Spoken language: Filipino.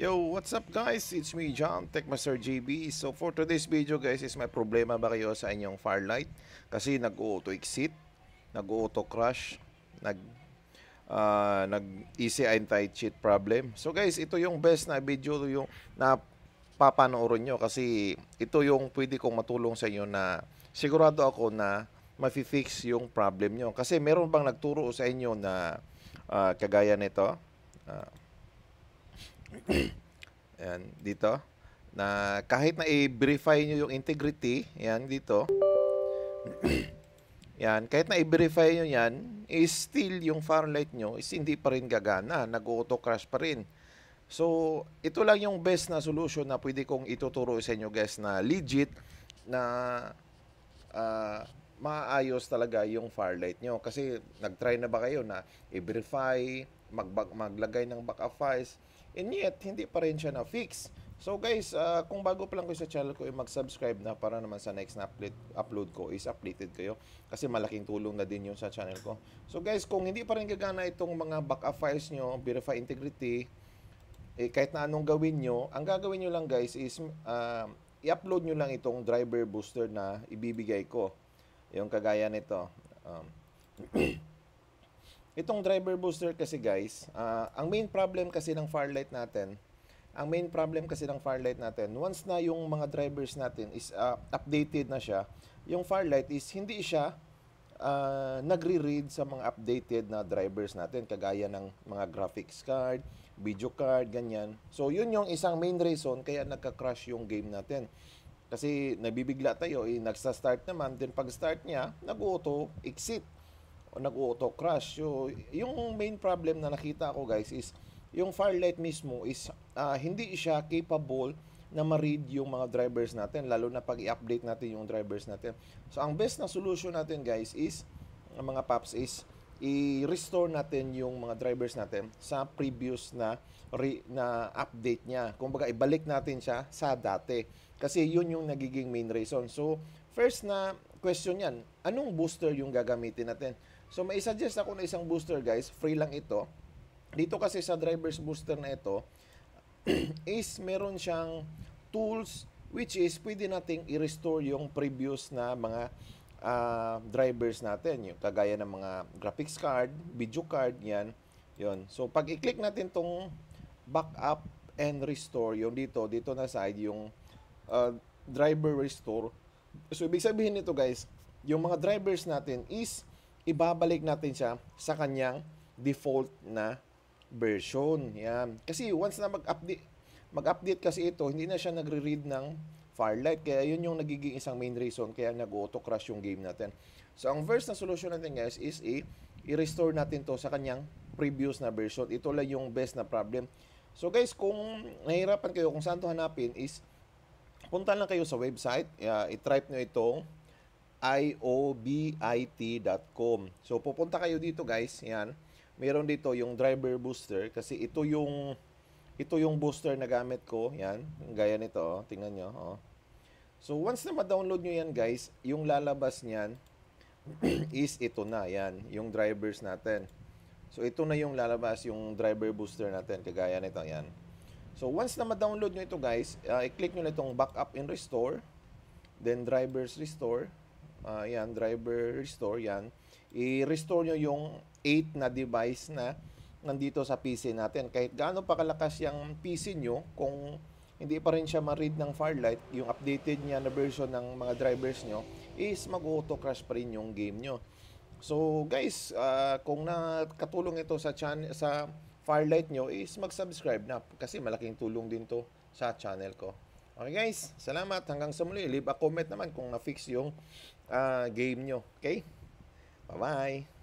Yo, what's up guys? It's me John, Techmaster JB. So for today's video guys is may problema ba kayo sa inyong firelight? Kasi nag-auto exit, nag-auto crash, nag uh, ah, nag easy anti cheat problem. So guys, ito yung best na video yung na papanoorin nyo kasi ito yung pwede kong matulong sa inyo na sigurado ako na mafi-fix yung problem nyo. Kasi meron bang nagturo sa inyo na uh, kagaya nito? Uh, Ayan, dito. Na kahit na i-verify nyo yung integrity, yan, dito. yan, kahit na i-verify nyo yan, is eh, still yung light nyo is hindi pa rin gagana. Nag-auto-crash pa rin. So, ito lang yung best na solution na pwede kong ituturo sa inyo guys na legit na uh, maayos talaga yung light nyo. Kasi nag-try na ba kayo na i-verify, magbag maglagay ng backup files and yet hindi pa rin siya na fix so guys uh, kung bago pa lang kayo sa channel ko eh, mag-subscribe na para naman sa next na upload, upload ko is updated kayo kasi malaking tulong na din yun sa channel ko so guys kung hindi pa rin gagana itong mga backup files nyo verify integrity eh, kahit na anong gawin nyo ang gagawin nyo lang guys is uh, i-upload nyo lang itong driver booster na ibibigay ko yung kagaya nito um, Itong driver booster kasi guys, uh, ang main problem kasi ng Farlight natin, ang main problem kasi ng Farlight natin, once na yung mga drivers natin is uh, updated na siya, yung Farlight is hindi siya uh, nagre-read sa mga updated na drivers natin, kagaya ng mga graphics card, video card, ganyan. So yun yung isang main reason kaya nagka-crash yung game natin. Kasi nabibigla tayo, eh, nagsa-start naman, then pag-start niya, nag-auto exit nag-auto crash. So, yung main problem na nakita ko guys is yung firelight mismo is uh, hindi siya capable na ma-read yung mga drivers natin lalo na pag i-update natin yung drivers natin. So ang best na solution natin guys is ang mga paps is i-restore natin yung mga drivers natin sa previous na re, na update niya. Kumbaga ibalik natin siya sa dati kasi yun yung nagiging main reason. So first na question yan, anong booster yung gagamitin natin? So may suggest ako na isang booster guys, free lang ito. Dito kasi sa driver's booster na ito is meron siyang tools which is pwede nating i-restore yung previous na mga uh, drivers natin, yung kagaya ng mga graphics card, video card, yan. Yun. So pag i-click natin tong backup and restore, yung dito, dito na side yung uh, driver restore. So ibig sabihin nito guys, yung mga drivers natin is ibabalik natin siya sa kanyang default na version. Yan. Kasi once na mag-update, mag-update kasi ito, hindi na siya nagre-read ng Firelight. Kaya yun yung nagiging isang main reason kaya nag-auto-crash yung game natin. So, ang first na solution natin guys is i- i-restore natin to sa kanyang previous na version. Ito lang yung best na problem. So guys, kung nahirapan kayo kung saan to hanapin is punta lang kayo sa website, uh, i-type nyo itong iobit.com. So pupunta kayo dito guys, yan. Meron dito yung driver booster kasi ito yung ito yung booster na gamit ko, yan. Gaya nito, oh. tingnan nyo. Oh. So once na ma-download nyo yan guys, yung lalabas niyan is ito na, yan. Yung drivers natin. So ito na yung lalabas yung driver booster natin, kagaya nito, yan. So once na ma-download nyo ito guys, uh, i-click nyo na itong backup and restore, then drivers restore, uh, yan, driver restore, yan, i-restore nyo yung 8 na device na nandito sa PC natin. Kahit gaano pa kalakas yung PC nyo, kung hindi pa rin siya ma-read ng Firelight, yung updated niya na version ng mga drivers nyo, is mag-auto-crash pa rin yung game nyo. So guys, uh, kung nakatulong ito sa channel sa Firelight nyo is mag-subscribe na kasi malaking tulong din to sa channel ko. Okay guys, salamat. Hanggang sa muli. Leave a comment naman kung na-fix yung uh, game nyo. Okay? Bye-bye.